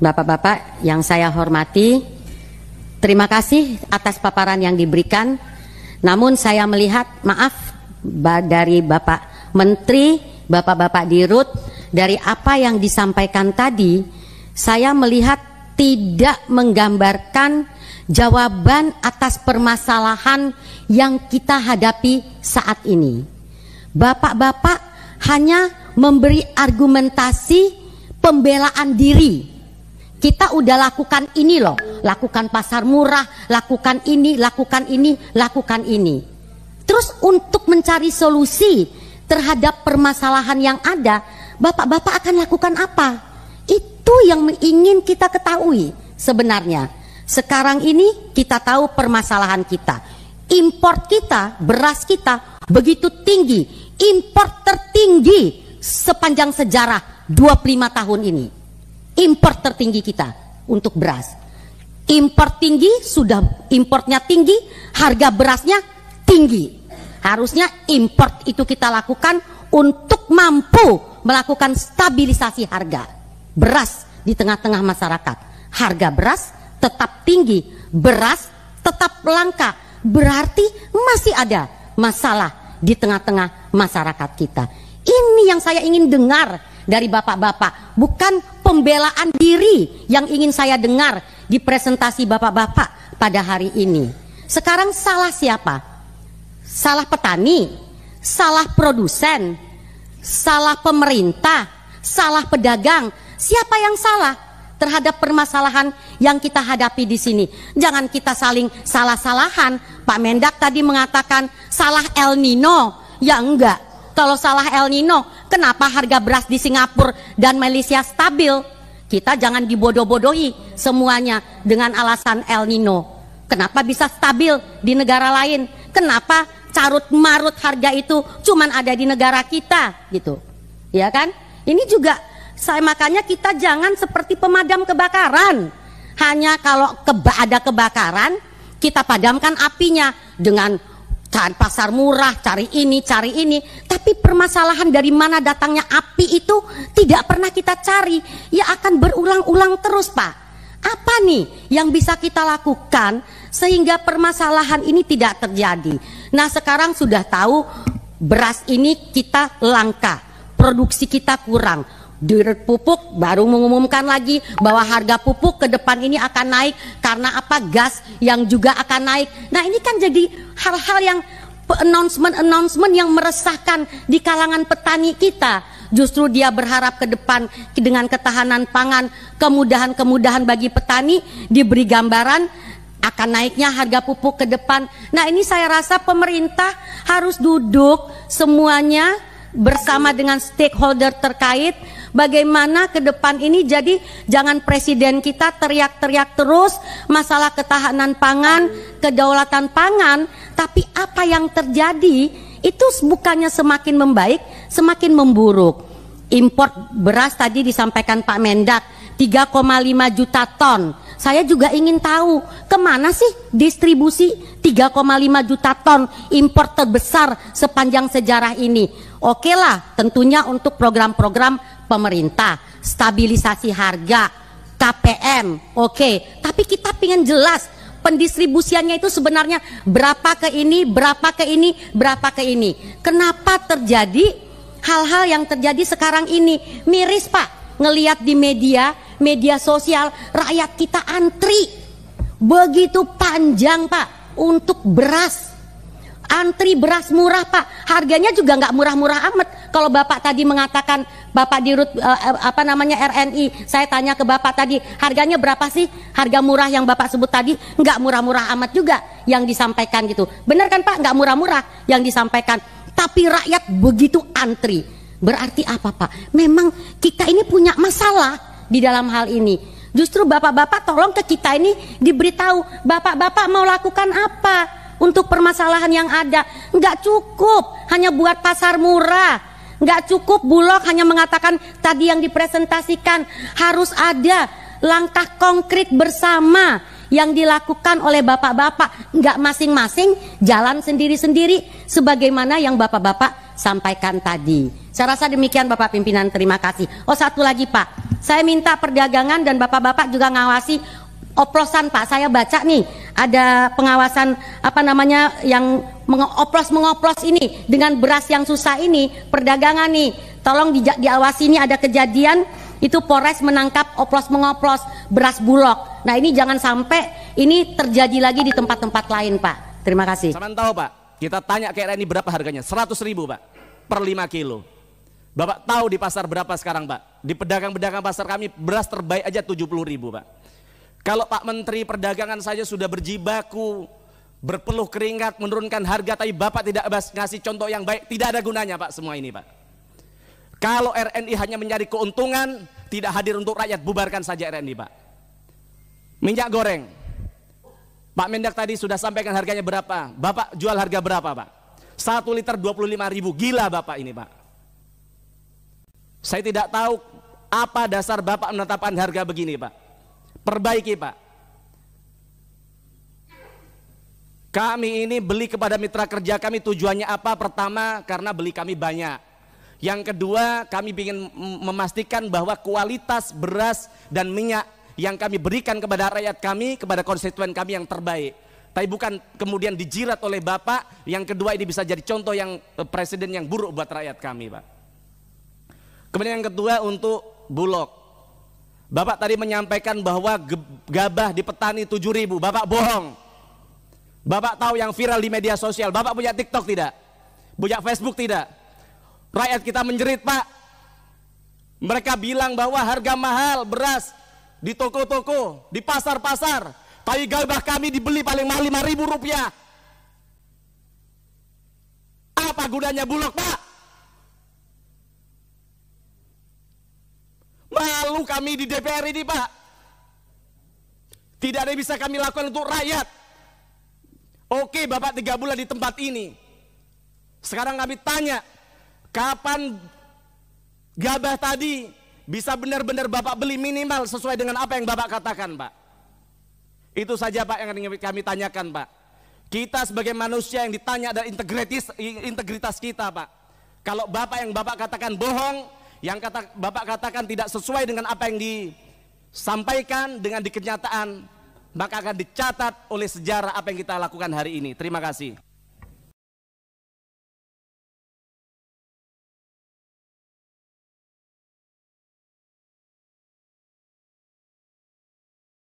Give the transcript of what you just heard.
Bapak-bapak yang saya hormati, terima kasih atas paparan yang diberikan. Namun saya melihat, maaf dari Bapak Menteri, Bapak-bapak di Rut, dari apa yang disampaikan tadi, saya melihat tidak menggambarkan jawaban atas permasalahan yang kita hadapi saat ini. Bapak-bapak hanya memberi argumentasi pembelaan diri kita udah lakukan ini loh, lakukan pasar murah, lakukan ini, lakukan ini, lakukan ini. Terus untuk mencari solusi terhadap permasalahan yang ada, bapak-bapak akan lakukan apa? Itu yang ingin kita ketahui sebenarnya. Sekarang ini kita tahu permasalahan kita. Import kita, beras kita begitu tinggi, import tertinggi sepanjang sejarah 25 tahun ini. Impor tertinggi kita untuk beras. Impor tinggi, sudah importnya tinggi, harga berasnya tinggi. Harusnya import itu kita lakukan untuk mampu melakukan stabilisasi harga beras di tengah-tengah masyarakat. Harga beras tetap tinggi, beras tetap langka. Berarti masih ada masalah di tengah-tengah masyarakat kita. Ini yang saya ingin dengar dari bapak-bapak, bukan pembelaan diri yang ingin saya dengar di presentasi bapak-bapak pada hari ini. Sekarang salah siapa? Salah petani, salah produsen, salah pemerintah, salah pedagang. Siapa yang salah terhadap permasalahan yang kita hadapi di sini? Jangan kita saling salah-salahan. Pak Mendak tadi mengatakan salah El Nino. Ya enggak. Kalau salah El Nino, Kenapa harga beras di Singapura dan Malaysia stabil? Kita jangan dibodoh-bodohi semuanya dengan alasan El Nino. Kenapa bisa stabil di negara lain? Kenapa carut marut harga itu cuman ada di negara kita gitu. Ya kan? Ini juga saya makanya kita jangan seperti pemadam kebakaran. Hanya kalau keba ada kebakaran kita padamkan apinya dengan cari pasar murah, cari ini, cari ini. Tapi permasalahan dari mana datangnya api itu tidak pernah kita cari. Ya akan berulang-ulang terus Pak. Apa nih yang bisa kita lakukan sehingga permasalahan ini tidak terjadi? Nah sekarang sudah tahu beras ini kita langka, produksi kita kurang Dirut pupuk baru mengumumkan lagi bahwa harga pupuk ke depan ini akan naik karena apa gas yang juga akan naik. Nah ini kan jadi hal-hal yang announcement-announcement yang meresahkan di kalangan petani kita. Justru dia berharap ke depan dengan ketahanan pangan, kemudahan-kemudahan bagi petani diberi gambaran akan naiknya harga pupuk ke depan. Nah ini saya rasa pemerintah harus duduk semuanya bersama dengan stakeholder terkait Bagaimana ke depan ini jadi jangan presiden kita teriak-teriak terus masalah ketahanan pangan, kedaulatan pangan, tapi apa yang terjadi itu bukannya semakin membaik, semakin memburuk. Import beras tadi disampaikan Pak Mendak 3,5 juta ton. Saya juga ingin tahu kemana sih distribusi 3,5 juta ton impor terbesar sepanjang sejarah ini. Oke lah, tentunya untuk program-program pemerintah, stabilisasi harga, KPM, oke. Okay. Tapi kita pingin jelas pendistribusiannya itu sebenarnya berapa ke ini, berapa ke ini, berapa ke ini. Kenapa terjadi hal-hal yang terjadi sekarang ini? Miris Pak, ngeliat di media, media sosial, rakyat kita antri. Begitu panjang Pak, untuk beras. Antri beras murah Pak, harganya juga nggak murah-murah amat. Kalau Bapak tadi mengatakan Bapak di uh, apa namanya RNI, saya tanya ke Bapak tadi, harganya berapa sih? Harga murah yang Bapak sebut tadi nggak murah-murah amat juga yang disampaikan gitu. Benar kan Pak? Nggak murah-murah yang disampaikan. Tapi rakyat begitu antri. Berarti apa Pak? Memang kita ini punya masalah di dalam hal ini. Justru bapak-bapak tolong ke kita ini diberitahu bapak-bapak mau lakukan apa untuk permasalahan yang ada. nggak cukup hanya buat pasar murah. Nggak cukup Bulog hanya mengatakan tadi yang dipresentasikan harus ada langkah konkret bersama yang dilakukan oleh bapak-bapak nggak masing-masing jalan sendiri-sendiri sebagaimana yang bapak-bapak sampaikan tadi. Saya rasa demikian Bapak pimpinan terima kasih. Oh satu lagi Pak, saya minta perdagangan dan bapak-bapak juga ngawasi oplosan Pak. Saya baca nih ada pengawasan apa namanya yang mengoplos-mengoplos ini dengan beras yang susah ini, perdagangan nih. Tolong di, diawasi ini ada kejadian itu Polres menangkap oplos-mengoplos beras bulog. Nah, ini jangan sampai ini terjadi lagi di tempat-tempat lain, Pak. Terima kasih. Saman tahu, Pak. Kita tanya kayak ini berapa harganya? 100 ribu, Pak. Per 5 kilo. Bapak tahu di pasar berapa sekarang, Pak? Di pedagang-pedagang pasar kami beras terbaik aja 70 ribu, Pak. Kalau Pak Menteri Perdagangan saja sudah berjibaku berpeluh keringat, menurunkan harga, tapi Bapak tidak ngasih contoh yang baik, tidak ada gunanya Pak semua ini Pak. Kalau RNI hanya mencari keuntungan, tidak hadir untuk rakyat, bubarkan saja RNI Pak. Minyak goreng, Pak Mendak tadi sudah sampaikan harganya berapa, Bapak jual harga berapa Pak? 1 liter 25 ribu, gila Bapak ini Pak. Saya tidak tahu apa dasar Bapak menetapkan harga begini Pak. Perbaiki Pak Kami ini beli kepada mitra kerja kami tujuannya apa? Pertama karena beli kami banyak. Yang kedua kami ingin memastikan bahwa kualitas beras dan minyak yang kami berikan kepada rakyat kami, kepada konstituen kami yang terbaik. Tapi bukan kemudian dijirat oleh Bapak. Yang kedua ini bisa jadi contoh yang eh, presiden yang buruk buat rakyat kami Pak. Kemudian yang kedua untuk Bulog. Bapak tadi menyampaikan bahwa gabah di petani 7 ribu. Bapak bohong. Bapak tahu yang viral di media sosial. Bapak punya TikTok tidak? Punya Facebook tidak? Rakyat kita menjerit, Pak. Mereka bilang bahwa harga mahal beras di toko-toko, di pasar-pasar. Tapi gabah kami dibeli paling mahal 5 ribu rupiah. Apa gunanya bulog, Pak? Malu kami di DPR ini, Pak. Tidak ada yang bisa kami lakukan untuk rakyat. Oke Bapak tiga bulan di tempat ini. Sekarang kami tanya, kapan gabah tadi bisa benar-benar Bapak beli minimal sesuai dengan apa yang Bapak katakan Pak? Itu saja Pak yang kami tanyakan Pak. Kita sebagai manusia yang ditanya ada integritas, integritas kita Pak. Kalau Bapak yang Bapak katakan bohong, yang kata, Bapak katakan tidak sesuai dengan apa yang disampaikan dengan di kenyataan, maka akan dicatat oleh sejarah apa yang kita lakukan hari ini. Terima kasih.